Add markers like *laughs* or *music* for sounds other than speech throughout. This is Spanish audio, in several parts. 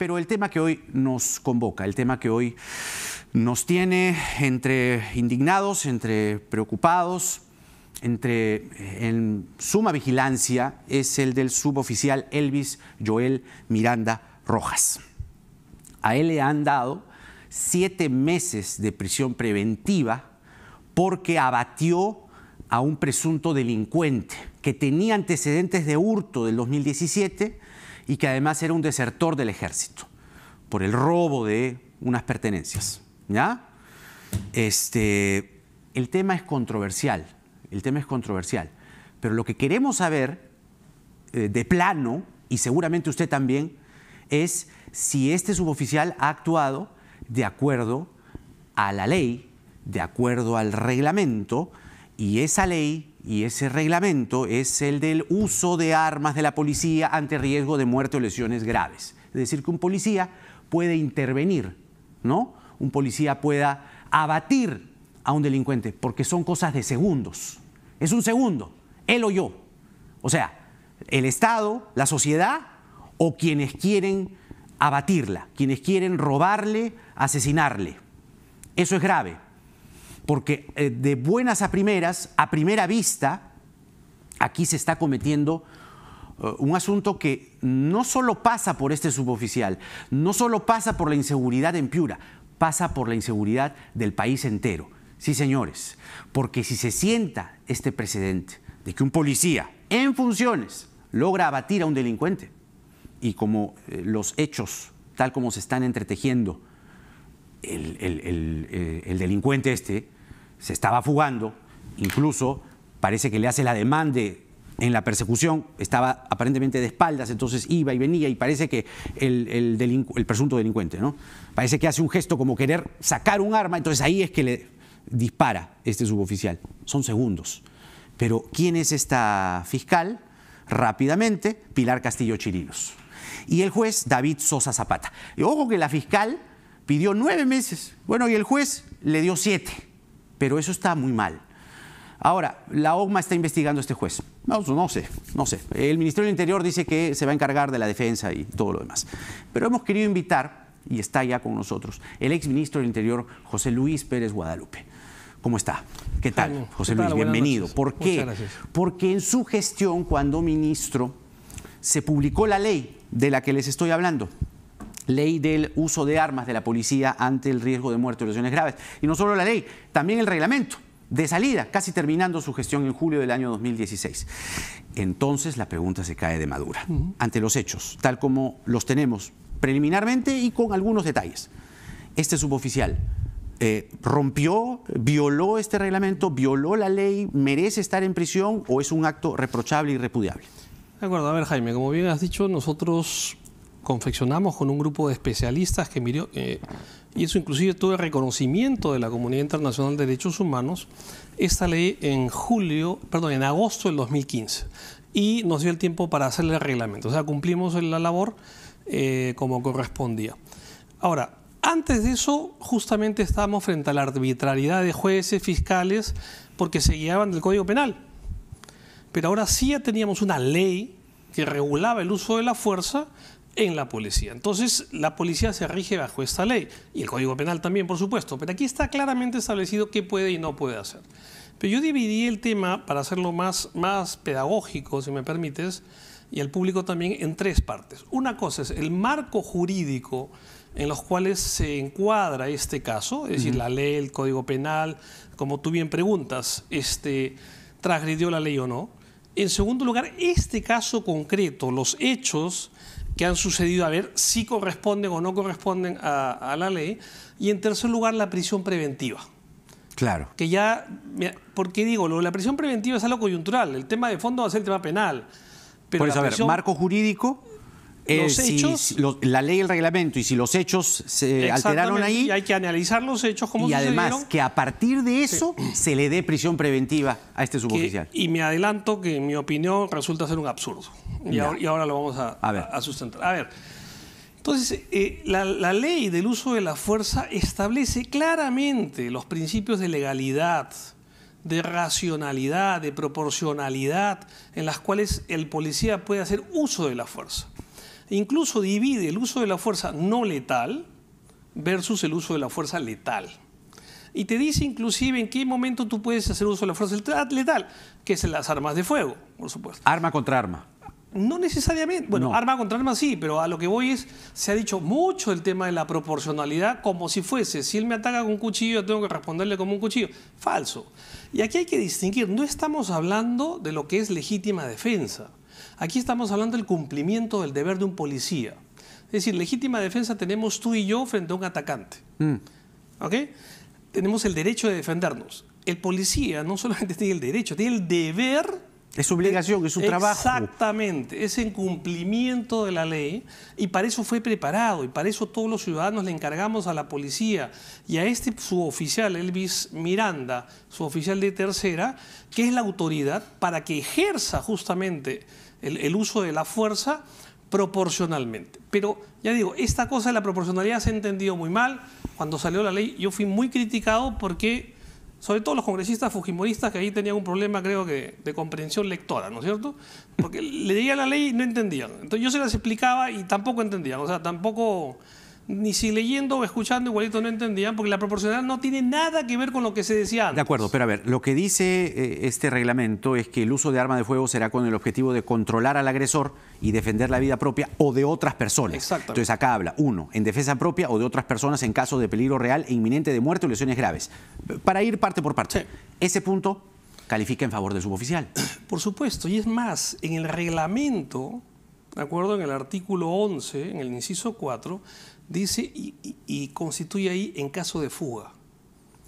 Pero el tema que hoy nos convoca, el tema que hoy nos tiene entre indignados, entre preocupados, entre eh, en suma vigilancia, es el del suboficial Elvis Joel Miranda Rojas. A él le han dado siete meses de prisión preventiva porque abatió a un presunto delincuente que tenía antecedentes de hurto del 2017 y que además era un desertor del ejército por el robo de unas pertenencias. ¿Ya? Este, el tema es controversial, el tema es controversial, pero lo que queremos saber eh, de plano, y seguramente usted también, es si este suboficial ha actuado de acuerdo a la ley, de acuerdo al reglamento, y esa ley y ese reglamento es el del uso de armas de la policía ante riesgo de muerte o lesiones graves. Es decir, que un policía puede intervenir, ¿no? Un policía pueda abatir a un delincuente, porque son cosas de segundos. Es un segundo, él o yo. O sea, el Estado, la sociedad o quienes quieren abatirla, quienes quieren robarle, asesinarle. Eso es grave porque eh, de buenas a primeras, a primera vista, aquí se está cometiendo eh, un asunto que no solo pasa por este suboficial, no solo pasa por la inseguridad en Piura, pasa por la inseguridad del país entero. Sí, señores, porque si se sienta este precedente de que un policía en funciones logra abatir a un delincuente, y como eh, los hechos, tal como se están entretejiendo, el delincuente este se estaba fugando, incluso parece que le hace la demanda en la persecución, estaba aparentemente de espaldas, entonces iba y venía y parece que el, el, presunto delincuente, ¿no? Parece que hace un gesto como querer sacar un arma, entonces ahí es que le dispara este suboficial. Son segundos. Pero ¿quién es esta fiscal? Rápidamente, Pilar Castillo Chirinos. Y el juez David Sosa Zapata. Y ojo que la fiscal pidió nueve meses, bueno, y el juez le dio siete pero eso está muy mal. Ahora, la OGMA está investigando a este juez. Pues no, sé, no sé. El Ministerio del Interior dice que se va a encargar de la defensa y todo lo demás. Pero hemos querido invitar, y está ya con nosotros, el exministro del Interior, José Luis Pérez Guadalupe. ¿Cómo está? ¿Qué tal, José Luis? bienvenido. ¿Por qué? Porque en su gestión, cuando ministro, se publicó la ley de la que les estoy hablando, ley del uso de armas de la policía ante el riesgo de muerte o lesiones graves. Y no solo la ley, también el reglamento de salida, casi terminando su gestión en julio del año 2016. Entonces la pregunta se cae de madura. Ante los hechos, tal como los tenemos preliminarmente y con algunos detalles. Este suboficial eh, rompió, violó este reglamento, violó la ley, merece estar en prisión o es un acto reprochable y repudiable. De acuerdo, a ver Jaime, como bien has dicho, nosotros confeccionamos con un grupo de especialistas que miró, y eso inclusive tuvo el reconocimiento de la comunidad internacional de derechos humanos, esta ley en julio, perdón, en agosto del 2015 y nos dio el tiempo para hacer el reglamento. O sea, cumplimos la labor eh, como correspondía. Ahora, antes de eso, justamente estábamos frente a la arbitrariedad de jueces, fiscales, porque se guiaban del Código Penal. Pero ahora sí ya teníamos una ley que regulaba el uso de la fuerza en la policía. Entonces, la policía se rige bajo esta ley y el Código Penal también, por supuesto, pero aquí está claramente establecido qué puede y no puede hacer. Pero yo dividí el tema, para hacerlo más, más pedagógico, si me permites, y al público también, en tres partes. Una cosa es el marco jurídico en los cuales se encuadra este caso, es decir, la ley, el Código Penal, como tú bien preguntas, este, la ley o no. En segundo lugar, este caso concreto, los hechos que han sucedido, a ver si corresponden o no corresponden a, la ley. Y en tercer lugar, la prisión preventiva. Claro. Que ya, ...porque digo? Lo la prisión preventiva es algo coyuntural. El tema de fondo va a ser el tema penal. Pero Por eso, a ver, marco jurídico eh, la ley, el reglamento y si los hechos se alteraron ahí. Y hay que analizar los hechos como Y además, que a partir de eso se le dé prisión preventiva a este suboficial. y me adelanto que, en mi opinión, resulta ser un absurdo. Y, ahora, lo vamos a, sustentar. A ver. Entonces, eh, la, la ley del uso de la fuerza establece claramente los principios de legalidad, de racionalidad, de proporcionalidad, en las cuales el policía puede hacer uso de la fuerza incluso divide el uso de la fuerza no letal versus el uso de la fuerza letal. Y te dice inclusive en qué momento tú puedes hacer uso de la fuerza letal, que es las armas de fuego, por supuesto. Arma contra arma. No necesariamente. Bueno, arma contra arma sí, pero a lo que voy es, se ha dicho mucho el tema de la proporcionalidad como si fuese, si él me ataca con un cuchillo, yo tengo que responderle con un cuchillo. Falso. Y aquí hay que distinguir, no estamos hablando de lo que es legítima defensa. Aquí estamos hablando del cumplimiento del deber de un policía. Es decir, legítima defensa tenemos tú y yo frente a un atacante. Mm. ¿Ok? Tenemos el derecho de defendernos. El policía no solamente *laughs* tiene el derecho, tiene el deber es su obligación, es su trabajo. Exactamente, es en cumplimiento de la ley y para eso fue preparado y para eso todos los ciudadanos le encargamos a la policía y a este su oficial, Elvis Miranda, su oficial de tercera, que es la autoridad para que ejerza justamente el, uso de la fuerza proporcionalmente. Pero ya digo, esta cosa de la proporcionalidad se ha entendido muy mal. Cuando salió la ley yo fui muy criticado porque, sobre todo los congresistas fujimoristas que ahí tenían un problema creo que de comprensión lectora, ¿no es cierto? Porque leía la ley y no entendían. Entonces yo se las explicaba y tampoco entendían. O sea, tampoco ni si leyendo o escuchando igualito no entendían, porque la proporcionalidad no tiene nada que ver con lo que se decía De acuerdo, pero a ver, lo que dice eh, este reglamento es que el uso de arma de fuego será con el objetivo de controlar al agresor y defender la vida propia o de otras personas. Exacto. Entonces acá habla, uno, en defensa propia o de otras personas en caso de peligro real e inminente de muerte o lesiones graves. Para ir parte por parte. Ese punto califica en favor del suboficial. *clears throat* Por supuesto, y es más, en el reglamento, de acuerdo, en el artículo 11, en el inciso 4, dice, y, constituye ahí en caso de fuga.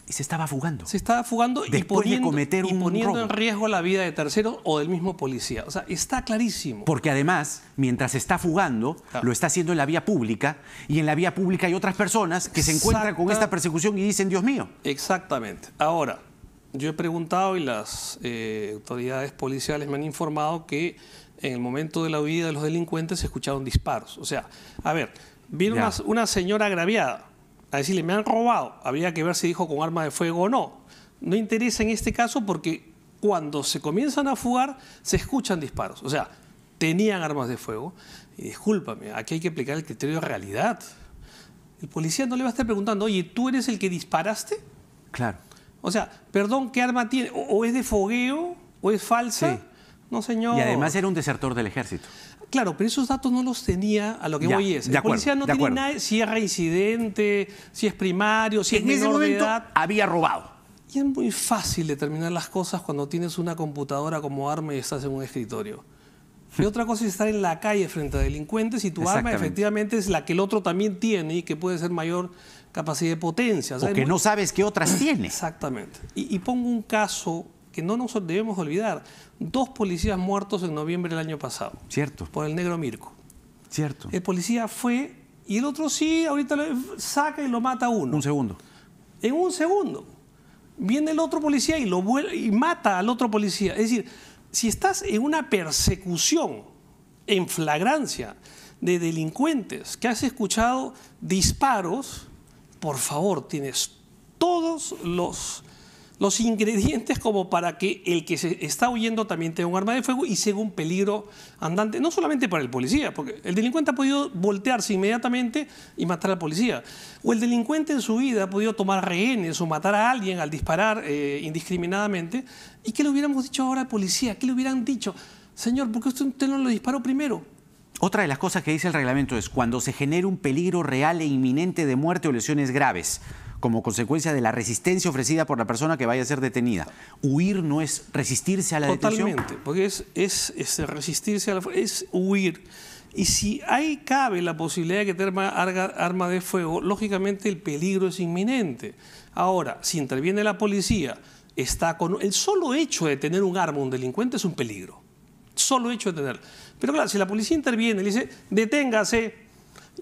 Y se estaba fugando. Se estaba fugando y poniendo, cometer un y poniendo en riesgo la vida de tercero o del mismo policía. O sea, está clarísimo. Porque además, mientras está fugando, lo está haciendo en la vía pública y en la vía pública hay otras personas que se encuentran con esta persecución y dicen, Dios mío. Exactamente. Ahora, yo he preguntado y las eh, autoridades policiales me han informado que en el momento de la huida de los delincuentes se escucharon disparos. O sea, a ver, vino una, una, señora agraviada a decirle, me han robado. Había que ver si dijo con arma de fuego o no. No interesa en este caso porque cuando se comienzan a fugar se escuchan disparos. O sea, tenían armas de fuego. Y discúlpame, aquí hay que aplicar el criterio de realidad. El policía no le va a estar preguntando, oye, ¿tú eres el que disparaste? Claro. O sea, perdón, ¿qué arma tiene? ¿O, es de fogueo? ¿O es falsa? No, señor. Y además era un desertor del ejército. Claro, pero esos datos no los tenía a lo que voy es. El policía no tiene nada, si es reincidente, si es primario, si es Había robado. Y es muy fácil determinar las cosas cuando tienes una computadora como arma y estás en un escritorio. Y otra cosa es estar en la calle frente a delincuentes y tu arma efectivamente es la que el otro también tiene y que puede ser mayor capacidad de potencia. O, que no sabes qué otras tiene. Exactamente. y pongo un caso que no nos debemos olvidar. Dos policías muertos en noviembre del año pasado. Cierto. Por el negro Mirko. Cierto. El policía fue y el otro sí, ahorita lo saca y lo mata a uno. Un segundo. En un segundo. Viene el otro policía y, lo y mata al otro policía. Es decir, si estás en una persecución en flagrancia de delincuentes que has escuchado disparos, por favor, tienes todos los los ingredientes como para que el que se está huyendo también tenga un arma de fuego y sea un peligro andante, no solamente para el policía, porque el delincuente ha podido voltearse inmediatamente y matar al policía, o el delincuente en su vida ha podido tomar rehenes o matar a alguien al disparar eh, indiscriminadamente, ¿y qué le hubiéramos dicho ahora al policía? ¿Qué le hubieran dicho? Señor, ¿por qué usted no lo disparó primero? Otra de las cosas que dice el reglamento es cuando se genere un peligro real e inminente de muerte o lesiones graves como consecuencia de la resistencia ofrecida por la persona que vaya a ser detenida. Huir no es resistirse a la detención. Totalmente, porque es, resistirse a la es huir. Y si ahí cabe la posibilidad de que tenga arma, de fuego, lógicamente el peligro es inminente. Ahora, si interviene la policía, está con el solo hecho de tener un arma un delincuente es un peligro. Solo hecho de tener. Pero claro, si la policía interviene, le dice, deténgase,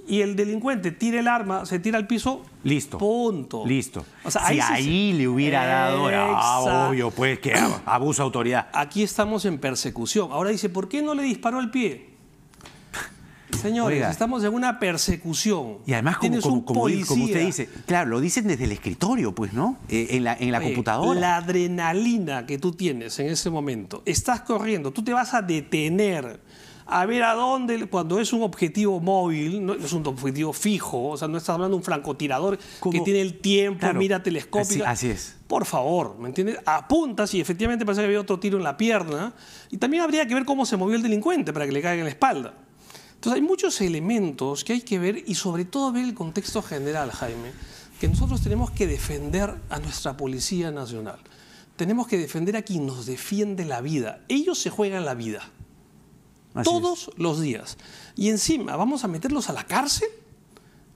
y el delincuente tira el arma, se tira al piso, listo. Punto. Listo. ahí si ahí le hubiera dado, ah, obvio, pues que abuso autoridad. Aquí estamos en persecución. Ahora dice, ¿por qué no le disparó al pie? Señores, estamos en una persecución. Y además, como, como, usted dice, claro, lo dicen desde el escritorio, pues, ¿no? Eh, en la, en la computadora. La adrenalina que tú tienes en ese momento, estás corriendo, tú te vas a detener a ver a dónde, cuando es un objetivo móvil, no es un objetivo fijo, o sea, no estás hablando de un francotirador que tiene el tiempo, mira telescopio Así, es. Por favor, ¿me entiendes? Apuntas y efectivamente parece que había otro tiro en la pierna. Y también habría que ver cómo se movió el delincuente para que le caiga en la espalda. Entonces hay muchos elementos que hay que ver y sobre todo ver el contexto general, Jaime, que nosotros tenemos que defender a nuestra Policía Nacional. Tenemos que defender a quien nos defiende la vida. Ellos se juegan la vida todos los días. Y encima, ¿vamos a meterlos a la cárcel?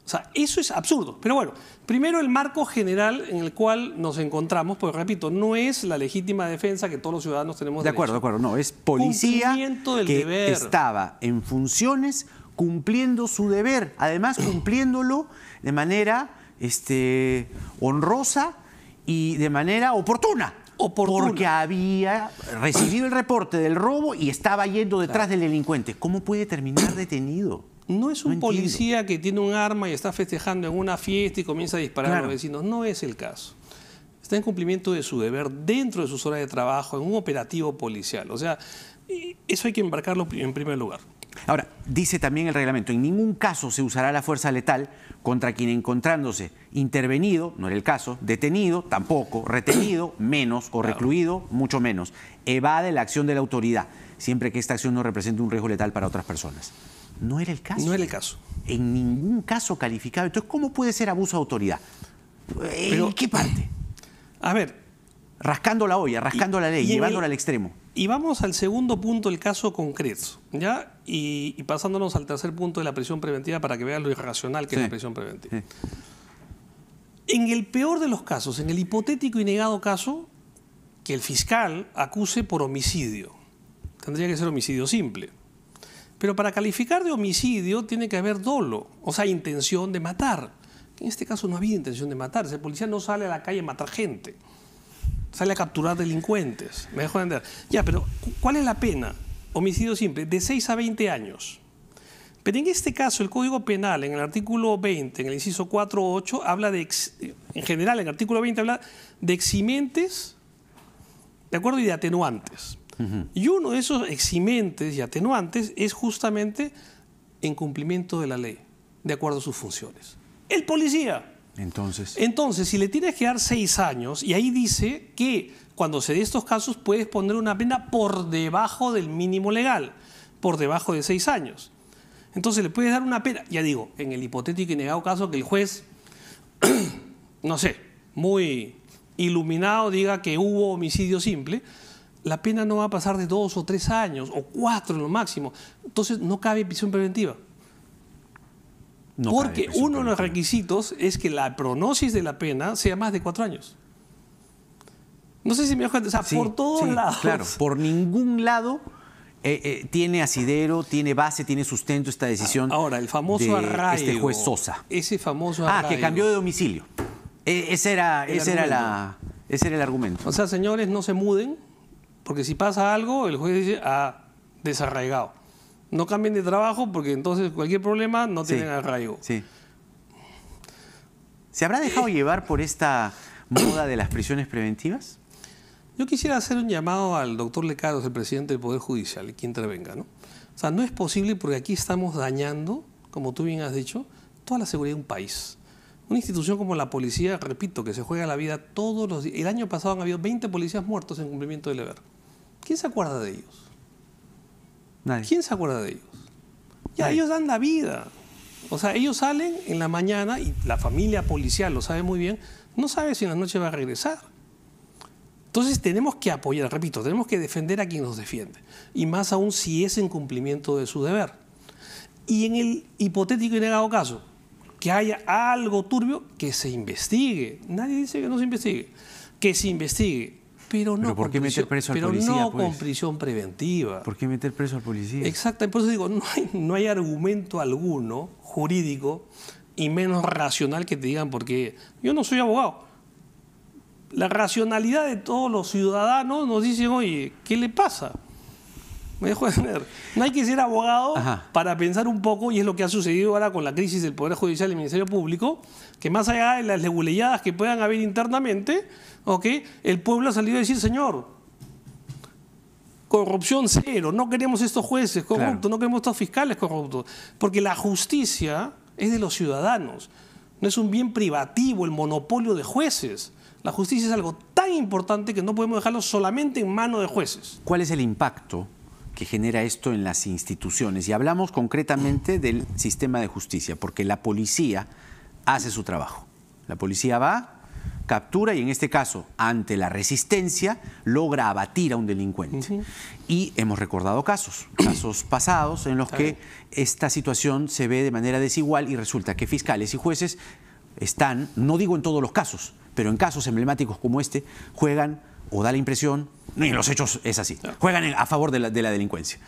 O sea, eso es absurdo. Pero bueno, primero el marco general en el cual nos encontramos, porque repito, no es la legítima defensa que todos los ciudadanos tenemos. De acuerdo, de acuerdo, no, es policía que estaba en funciones cumpliendo su deber, además cumpliéndolo de manera este, honrosa y de manera oportuna. Porque había recibido el reporte del robo y estaba yendo detrás del delincuente. ¿Cómo puede terminar detenido? No es un policía que tiene un arma y está festejando en una fiesta y comienza a disparar a los vecinos. No es el caso está en cumplimiento de su deber dentro de sus horas de trabajo, en un operativo policial. O sea, eso hay que embarcarlo en primer lugar. Ahora, dice también el reglamento, en ningún caso se usará la fuerza letal contra quien encontrándose intervenido, no era el caso, detenido, tampoco, retenido, *clears throat* menos, o recluido, mucho menos, evade la acción de la autoridad, siempre que esta acción no represente un riesgo letal para otras personas. No era el caso. No era el caso. En ningún caso calificado. Entonces, ¿cómo puede ser abuso de autoridad? ¿En qué parte? A ver. Rascando la olla, rascando la ley, llevándola al extremo. Y vamos al segundo punto, el caso concreto, ¿ya? Y, pasándonos al tercer punto de la prisión preventiva para que vean lo irracional que es la prisión preventiva. En el peor de los casos, en el hipotético y negado caso, que el fiscal acuse por homicidio. Tendría que ser homicidio simple. Pero para calificar de homicidio tiene que haber dolo, o sea, intención de matar. En este caso no había intención de matar. El policía no sale a la calle a matar gente sale a capturar delincuentes. Me dejo entender. Ya, pero ¿cuál es la pena? Homicidio simple, de 6 a 20 años. Pero en este caso, el Código Penal, en el artículo 20, en el inciso 4.8, habla de, en general, en el artículo 20 habla de eximentes, ¿de acuerdo? Y de atenuantes. Y uno de esos eximentes y atenuantes es justamente en cumplimiento de la ley, de acuerdo a sus funciones. El policía, entonces. Entonces, si le tienes que dar seis años, y ahí dice que cuando se dé estos casos puedes poner una pena por debajo del mínimo legal, por debajo de seis años. Entonces le puedes dar una pena, ya digo, en el hipotético y negado caso que el juez, *clears throat* no sé, muy iluminado diga que hubo homicidio simple, la pena no va a pasar de dos o tres años, o cuatro en lo máximo. Entonces no cabe prisión preventiva. Porque uno de los requisitos es que la pronosis de la pena sea más de cuatro años. No sé si me acuerdo, o sea, por todos lados. Claro, por ningún lado eh, eh, tiene asidero, tiene base, tiene sustento esta decisión. Ahora, el famoso de arraigo. Este juez Sosa. Ese famoso arraigo. Ah, que cambió de domicilio. E, ese, era, era, la, ese era el argumento. O sea, señores, no se muden, porque si pasa algo, el juez dice, ah, desarraigado no cambien de trabajo porque entonces cualquier problema no tienen arraigo. Sí. ¿Se habrá dejado llevar por esta moda de las prisiones preventivas? Yo quisiera hacer un llamado al doctor Lecaros, el presidente del Poder Judicial, que intervenga. ¿no? O sea, no es posible porque aquí estamos dañando, como tú bien has dicho, toda la seguridad de un país. Una institución como la policía, repito, que se juega la vida todos los días. El año pasado han habido 20 policías muertos en cumplimiento del deber. ¿Quién se acuerda de ellos? ¿Quién se acuerda de ellos? Ya ellos dan la vida. O sea, ellos salen en la mañana y la familia policial lo sabe muy bien, no sabe si en la noche va a regresar. Entonces tenemos que apoyar, repito, tenemos que defender a quien nos defiende. Y más aún si es en cumplimiento de su deber. Y en el hipotético y negado caso, que haya algo turbio, que se investigue. Nadie dice que no se investigue. Que se investigue. Pero no, meter con prisión preventiva. ¿Por qué meter preso al policía? Exacto, por eso digo, no hay, no hay argumento alguno jurídico y menos racional que te digan, porque yo no soy abogado. La racionalidad de todos los ciudadanos nos dicen, oye, ¿qué le pasa? Me No hay que ser abogado para pensar un poco, y es lo que ha sucedido ahora con la crisis del Poder Judicial y el Ministerio Público, que más allá de las leguleyadas que puedan haber internamente, el pueblo ha salido a decir, señor, corrupción cero, no queremos estos jueces corruptos, no queremos estos fiscales corruptos, porque la justicia es de los ciudadanos, no es un bien privativo el monopolio de jueces. La justicia es algo tan importante que no podemos dejarlo solamente en manos de jueces. ¿Cuál es el impacto que genera esto en las instituciones. Y hablamos concretamente del sistema de justicia, porque la policía hace su trabajo. La policía va, captura y en este caso, ante la resistencia, logra abatir a un delincuente. Y hemos recordado casos, casos pasados en los que esta situación se ve de manera desigual y resulta que fiscales y jueces están, no digo en todos los casos, pero en casos emblemáticos como este, juegan o da la impresión, y en los hechos es así, juegan a favor de la, delincuencia.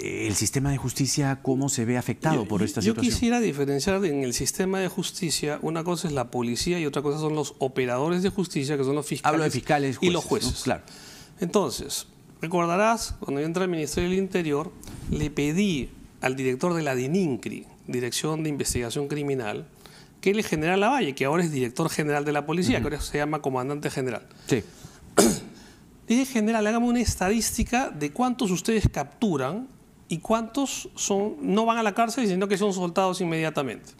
Eh, ¿El sistema de justicia cómo se ve afectado por esta situación? Yo quisiera diferenciar en el sistema de justicia, una cosa es la policía y otra cosa son los operadores de justicia, que son los fiscales, de fiscales y los jueces. Claro. Entonces, recordarás, cuando yo entré al Ministerio del Interior, le pedí al director de la DININCRI, Dirección de Investigación Criminal, que el general Lavalle, que ahora es director general de la policía, que ahora se llama comandante general. Sí es *clears throat* general, hagamos una estadística de cuántos ustedes capturan y cuántos son, no van a la cárcel, sino que son soltados inmediatamente.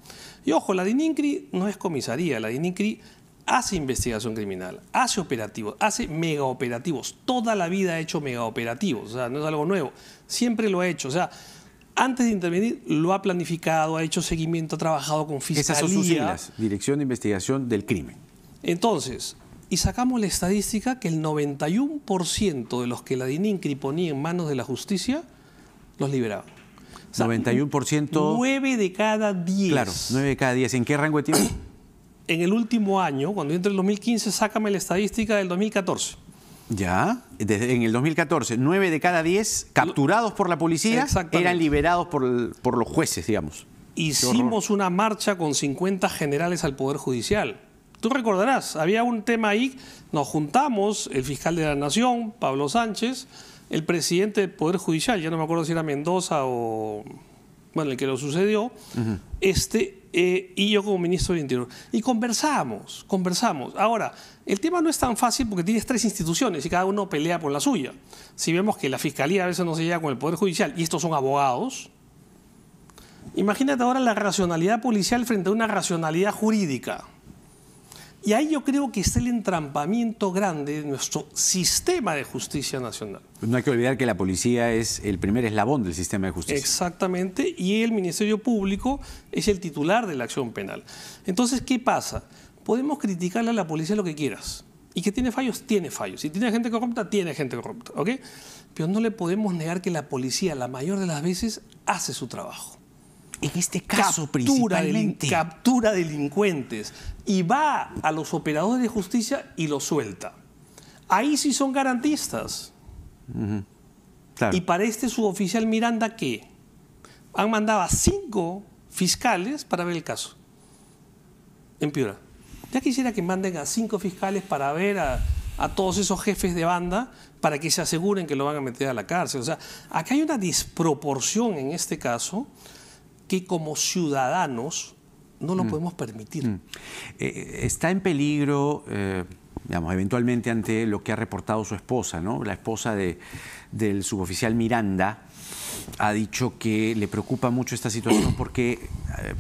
Y ojo, la DININCRI no es comisaría, la DININCRI hace investigación criminal, hace operativos, hace megaoperativos. Toda la vida ha hecho megaoperativos, o sea, no es algo nuevo. Siempre lo ha hecho, o sea, antes de intervenir lo ha planificado, ha hecho seguimiento, ha trabajado con fiscalía. Esas son sus Dirección de Investigación del Crimen. Entonces, y sacamos la estadística que el 91% de los que la DININCRI ponía en manos de la justicia los liberaban. 91%. 9 de cada 10. Claro, 9 de cada 10. ¿En qué rango de tiempo? *coughs* en el último año, cuando yo en el 2015, sácame la estadística del 2014. Ya, en el 2014, 9 de cada 10 capturados por la policía eran liberados por, por los jueces, digamos. Hicimos una marcha con 50 generales al Poder Judicial Tú recordarás, había un tema ahí, nos juntamos, el fiscal de la Nación, Pablo Sánchez, el presidente del Poder Judicial, ya no me acuerdo si era Mendoza o, bueno, el que lo sucedió, este, eh, y yo como ministro del Interior. Y conversamos, conversamos. Ahora, el tema no es tan fácil porque tienes tres instituciones y cada uno pelea por la suya. Si vemos que la Fiscalía a veces no se llega con el Poder Judicial y estos son abogados, imagínate ahora la racionalidad policial frente a una racionalidad jurídica. Y ahí yo creo que está el entrampamiento grande de nuestro sistema de justicia nacional. Pues no hay que olvidar que la policía es el primer eslabón del sistema de justicia. Exactamente, y el Ministerio Público es el titular de la acción penal. Entonces, ¿qué pasa? Podemos criticarle a la policía lo que quieras. Y que tiene fallos, tiene fallos. Si tiene gente corrupta, tiene gente corrupta, ¿ok? Pero no le podemos negar que la policía, la mayor de las veces, hace su trabajo en este caso captura captura delincuentes y va a los operadores de justicia y lo suelta. Ahí sí son garantistas. Y para este suboficial Miranda, ¿qué? Han mandado a cinco fiscales para ver el caso. En Piura. Ya quisiera que manden a cinco fiscales para ver a, a todos esos jefes de banda para que se aseguren que lo van a meter a la cárcel. O sea, acá hay una desproporción en este caso que como ciudadanos no lo mm. podemos permitir. Mm. Eh, eh, está en peligro, eh, digamos, eventualmente ante lo que ha reportado su esposa, ¿no? La esposa de, del suboficial Miranda ha dicho que le preocupa mucho esta situación *clears throat* porque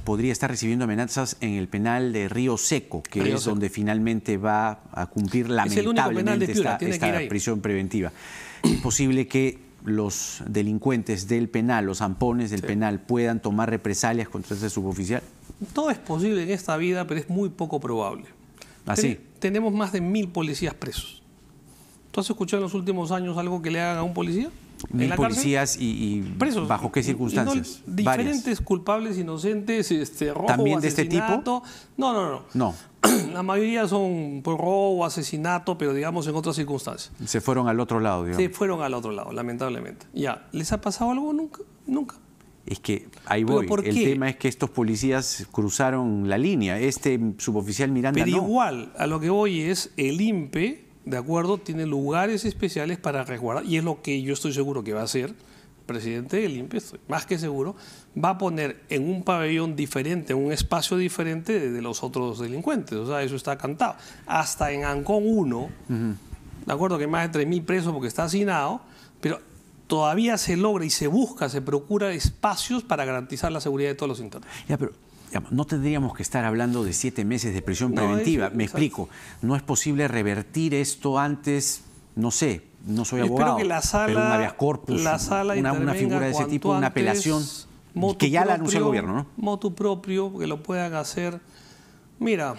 podría estar recibiendo amenazas en el penal de Río Seco, que es donde finalmente va a cumplir lamentablemente esta prisión preventiva. Es posible que los delincuentes del penal, los zampones del penal, puedan tomar represalias contra ese suboficial? Todo es posible en esta vida, pero es muy poco probable. Así. ¿Ah, tenemos más de mil policías presos has escuchado en los últimos años algo que le hagan a un policía? ¿Mil policías y, presos. ¿Bajo qué circunstancias? diferentes culpables inocentes, este, robo, ¿También de este tipo? No, no, no. No. *clears throat* La mayoría son por pues, robo, asesinato, pero digamos en otras circunstancias. Se fueron al otro lado, digamos. Se fueron al otro lado, lamentablemente. Ya, ¿les ha pasado algo? Nunca, nunca. Es que ahí voy. el tema es que estos policías cruzaron la línea. Este suboficial Miranda. Pero igual, a lo que voy es el IMPE. ¿de acuerdo? Tiene lugares especiales para resguardar, y es lo que yo estoy seguro que va a hacer presidente del INPE, estoy más que seguro, va a poner en un pabellón diferente, en un espacio diferente de, los otros delincuentes. O sea, eso está cantado. Hasta en Ancón 1, de acuerdo que más de 3.000 presos porque está asignado, pero todavía se logra y se busca, se procura espacios para garantizar la seguridad de todos los internos. Ya, pero no tendríamos que estar hablando de siete meses de prisión preventiva. Me explico. No es posible revertir esto antes, no sé, no soy abogado. la sala, pero un habeas corpus, una, figura de ese tipo, una apelación que ya la anunció el gobierno, ¿no? Motu propio, que lo puedan hacer. Mira,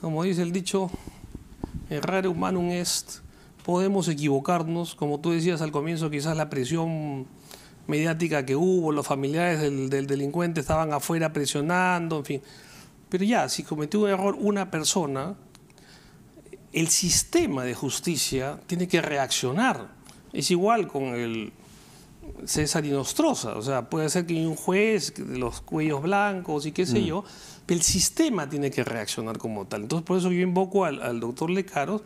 como dice el dicho, errare humanum est. Podemos equivocarnos, como tú decías al comienzo, quizás la prisión mediática que hubo, los familiares del, delincuente estaban afuera presionando, en fin. Pero ya, si cometió un error una persona, el sistema de justicia tiene que reaccionar. Es igual con el César y O sea, puede ser que un juez de los cuellos blancos y qué sé mm. yo, pero el sistema tiene que reaccionar como tal. Entonces, por eso yo invoco al, al doctor Lecaros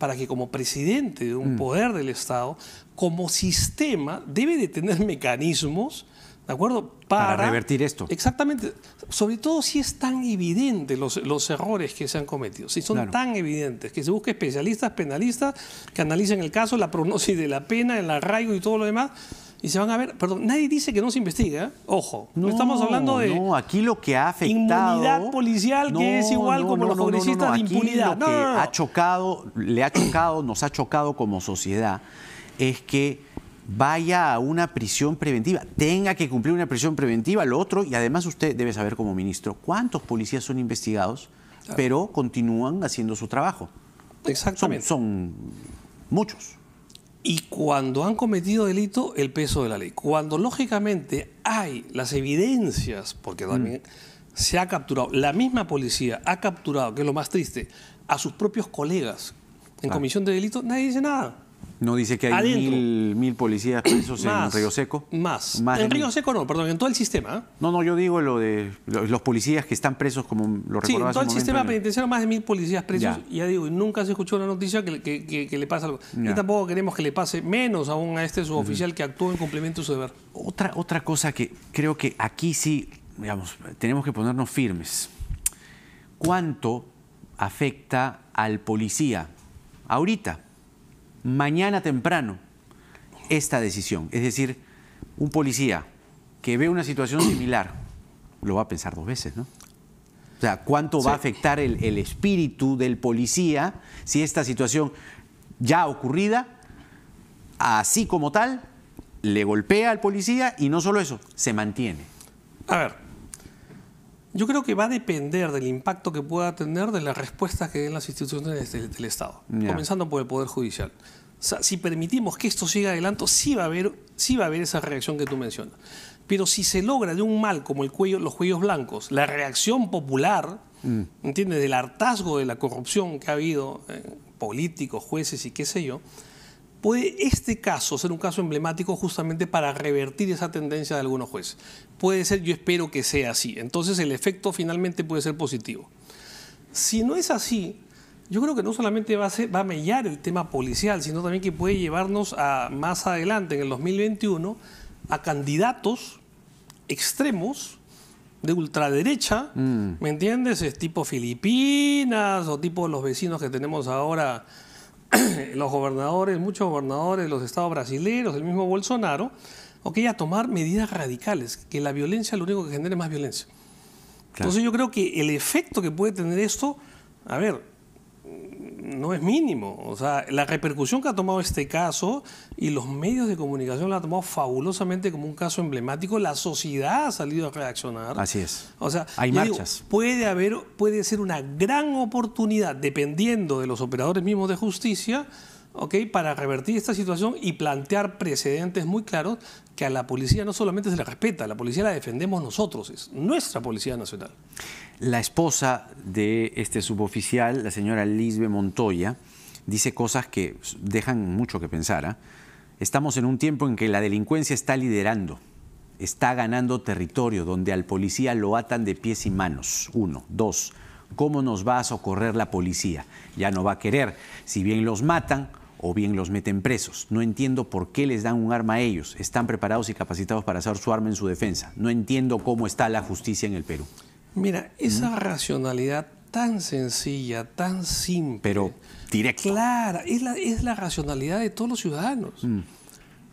para que como presidente de un mm. poder del Estado, como sistema, debe de tener *laughs* mecanismos, ¿de acuerdo? Para, revertir esto. Exactamente. Sobre todo si es tan evidente los, los errores que se han cometido, si son tan evidentes, que se busque especialistas, penalistas, que analicen el caso, la prognosis de la pena, el arraigo y todo lo demás y se van a ver. Perdón, nadie dice que no se investiga. ¿eh? Ojo, no, estamos hablando de. No, aquí lo que ha afectado. impunidad policial, que es igual como los congresistas de impunidad. Lo que ha chocado, le ha chocado, nos ha chocado como sociedad, es que vaya a una prisión preventiva, tenga que cumplir una prisión preventiva, lo otro, y además usted debe saber como ministro cuántos policías son investigados, pero continúan haciendo su trabajo. Exactamente. son, son muchos y cuando han cometido delito, el peso de la ley. Cuando lógicamente hay las evidencias, porque mm. también se ha capturado, la misma policía ha capturado, que es lo más triste, a sus propios colegas en ah. comisión de delito, nadie dice nada. No dice que hay mil, policías presos en Río Seco. Más. en, Río Seco no, perdón, en todo el sistema. ¿eh? No, no, yo digo lo de los policías que están presos, como lo recordaba Sí, en todo el sistema penitenciario más de mil policías presos. Ya, ya digo, nunca se escuchó una noticia que, le pasa algo. Y tampoco queremos que le pase menos aún a este suboficial que actuó en complemento de su deber. Otra, otra cosa que creo que aquí sí, digamos, tenemos que ponernos firmes. ¿Cuánto afecta al policía ahorita? mañana temprano esta decisión. Es decir, un policía que ve una situación similar lo va a pensar dos veces, ¿no? O sea, ¿cuánto va a afectar el, el espíritu del policía si esta situación ya ocurrida, así como tal, le golpea al policía y no solo eso, se mantiene? A ver, yo creo que va a depender del impacto que pueda tener de las respuestas que den las instituciones del, Estado, comenzando por el Poder Judicial. si permitimos que esto siga adelante, sí va a haber, sí va a haber esa reacción que tú mencionas. Pero si se logra de un mal como el cuello, los cuellos blancos, la reacción popular, mm. ¿entiendes? Del hartazgo de la corrupción que ha habido, eh, políticos, jueces y qué sé yo, Puede este caso ser un caso emblemático justamente para revertir esa tendencia de algunos jueces. Puede ser, yo espero que sea así. Entonces el efecto finalmente puede ser positivo. Si no es así, yo creo que no solamente va a, ser, mellar el tema policial, sino también que puede llevarnos a más adelante, en el 2021, a candidatos extremos de ultraderecha, mm. ¿me entiendes? Es tipo Filipinas o tipo los vecinos que tenemos ahora *clears throat* los gobernadores, muchos gobernadores, los estados brasileños, el mismo Bolsonaro, ok, a tomar medidas radicales, que la violencia lo único que genere más violencia. Entonces yo creo que el efecto que puede tener esto, a ver, no es mínimo. O sea, la repercusión que ha tomado este caso y los medios de comunicación la han tomado fabulosamente como un caso emblemático. La sociedad ha salido a reaccionar. Así es. O sea, hay marchas. puede haber, puede ser una gran oportunidad, dependiendo de los operadores mismos de justicia, para revertir esta situación y plantear precedentes muy claros que a la policía no solamente se la respeta, la policía la defendemos nosotros, es nuestra Policía Nacional. La esposa de este suboficial, la señora Lisbe Montoya, dice cosas que dejan mucho que pensar. ¿ah? Estamos en un tiempo en que la delincuencia está liderando, está ganando territorio donde al policía lo atan de pies y manos. Uno, dos, ¿cómo nos va a socorrer la policía? Ya no va a querer. Si bien los matan, o bien los meten presos. No entiendo por qué les dan un arma a ellos. Están preparados y capacitados para usar su arma en su defensa. No entiendo cómo está la justicia en el Perú. Mira, esa racionalidad tan sencilla, tan simple. Pero directa. Clara, es la, racionalidad de todos los ciudadanos. Mm.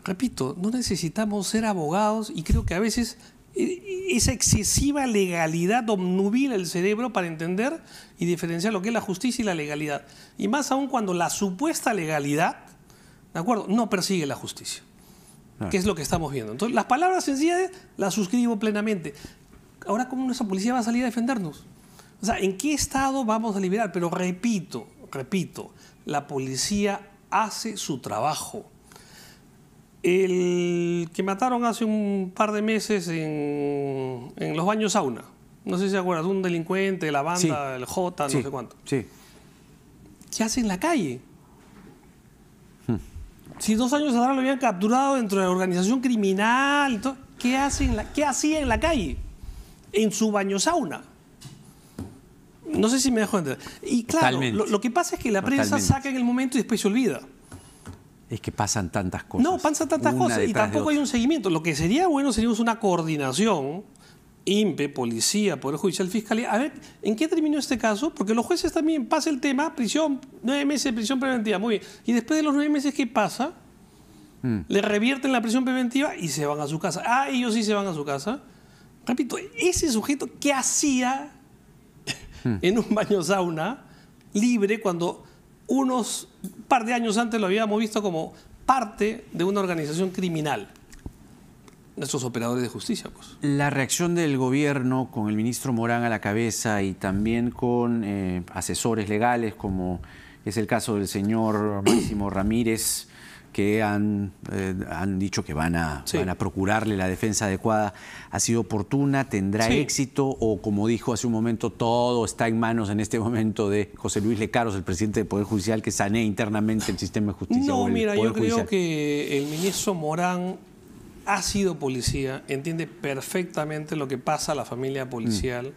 Repito, no necesitamos ser abogados y creo que a veces esa excesiva legalidad obnubila el cerebro para entender y diferenciar lo que es la justicia y la legalidad. Y más aún cuando la supuesta legalidad, ¿de acuerdo?, no persigue la justicia, que es lo que estamos viendo. Entonces, las palabras sencillas las suscribo plenamente. Ahora, ¿cómo nuestra policía va a salir a defendernos? O sea, ¿en qué estado vamos a liberar? Pero repito, repito, la policía hace su trabajo. El que mataron hace un par de meses en, los baños sauna. No sé si se acuerdan, un delincuente, la banda, el J, no sé cuánto. Sí. ¿Qué hace en la calle? Hmm. Si dos años atrás lo habían capturado dentro de la organización criminal, ¿qué, ¿qué hacía en la calle? En su baño sauna. No sé si me dejo entender. Y claro, lo, que pasa es que la prensa saca en el momento y después se olvida es que pasan tantas cosas. No, pasan tantas cosas y tampoco hay un seguimiento. Lo que sería bueno sería una coordinación, INPE, policía, Poder Judicial, Fiscalía. A ver, ¿en qué terminó este caso? Porque los jueces también pasa el tema, prisión, nueve meses de prisión preventiva, muy bien. Y después de los nueve meses, ¿qué pasa? Mm. Le revierten la prisión preventiva y se van a su casa. Ah, ellos sí se van a su casa. Repito, ese sujeto, ¿qué hacía mm. en un baño sauna libre cuando unos par de años antes lo habíamos visto como parte de una organización criminal. Nuestros operadores de justicia, pues. La reacción del gobierno con el ministro Morán a la cabeza y también con eh, asesores legales, como es el caso del señor Máximo Ramírez, que han, eh, han dicho que van a, van a procurarle la defensa adecuada, ¿ha sido oportuna? ¿Tendrá éxito? O como dijo hace un momento, todo está en manos en este momento de José Luis Lecaros, el presidente del Poder Judicial, que sanee internamente el sistema de justicia. No, mira, yo creo que el ministro Morán ha sido policía, entiende perfectamente lo que pasa a la familia mm. policial.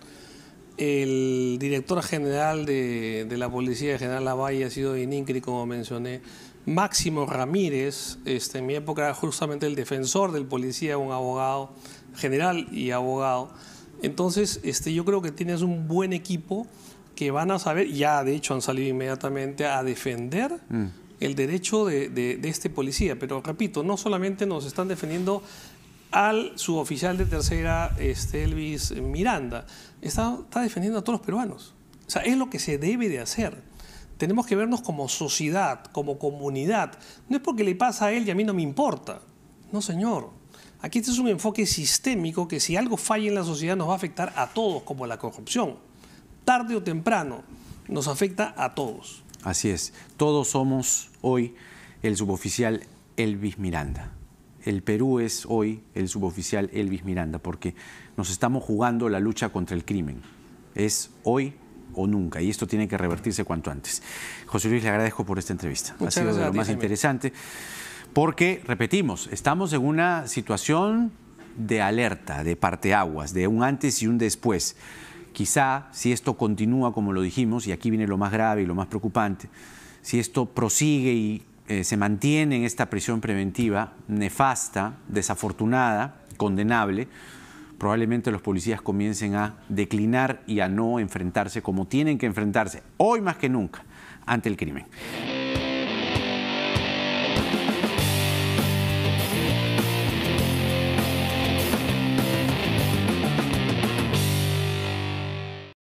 El director general de, la Policía General Lavalle ha sido de ININCRI, como mencioné. Máximo Ramírez, este, en mi época era justamente el defensor del policía, un abogado general y abogado. Entonces, este, yo creo que tienes un buen equipo que van a saber, ya de hecho han salido inmediatamente a defender mm. el derecho de, este policía. Pero repito, no solamente nos están defendiendo al suboficial de tercera, este Elvis Miranda. Está, está, defendiendo a todos los peruanos. O sea, es lo que se debe de hacer. Tenemos que vernos como sociedad, como comunidad. No es porque le pasa a él y a mí no me importa. No, señor. Aquí este es un enfoque sistémico que si algo falla en la sociedad nos va a afectar a todos, como la corrupción. Tarde o temprano nos afecta a todos. Así es. Todos somos hoy el suboficial Elvis Miranda. El Perú es hoy el suboficial Elvis Miranda porque nos estamos jugando la lucha contra el crimen. Es hoy o nunca. Y esto tiene que revertirse cuanto antes. José Luis, le agradezco por esta entrevista. ha sido de lo más interesante. Porque, repetimos, estamos en una situación de alerta, de parteaguas, de un antes y un después. Quizá, si esto continúa como lo dijimos, y aquí viene lo más grave y lo más preocupante, si esto prosigue y eh, se mantiene en esta prisión preventiva nefasta, desafortunada, condenable, probablemente los policías comiencen a declinar y a no enfrentarse como tienen que enfrentarse, hoy más que nunca, ante el crimen.